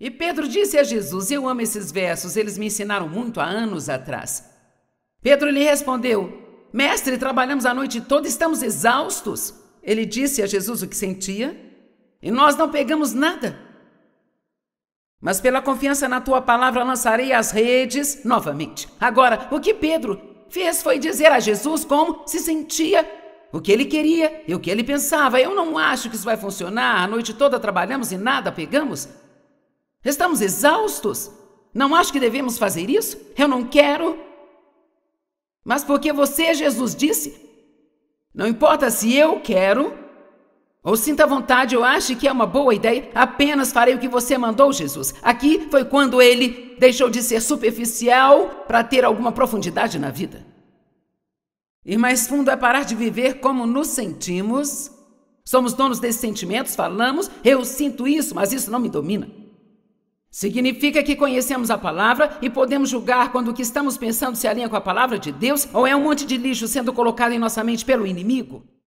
E Pedro disse a Jesus: Eu amo esses versos, eles me ensinaram muito há anos atrás. Pedro lhe respondeu: Mestre, trabalhamos a noite toda, estamos exaustos. Ele disse a Jesus o que sentia e nós não pegamos nada. Mas pela confiança na tua palavra lançarei as redes novamente. Agora, o que Pedro fez foi dizer a Jesus como se sentia, o que ele queria e o que ele pensava. Eu não acho que isso vai funcionar. A noite toda trabalhamos e nada pegamos. Estamos exaustos. Não acho que devemos fazer isso? Eu não quero. Mas porque você, Jesus, disse: Não importa se eu quero ou sinta vontade ou ache que é uma boa ideia, apenas farei o que você mandou, Jesus. Aqui foi quando ele deixou de ser superficial para ter alguma profundidade na vida. E mais fundo é parar de viver como nos sentimos. Somos donos desses sentimentos, falamos, eu sinto isso, mas isso não me domina. Significa que conhecemos a palavra e podemos julgar quando o que estamos pensando se alinha com a palavra de Deus ou é um monte de lixo sendo colocado em nossa mente pelo inimigo?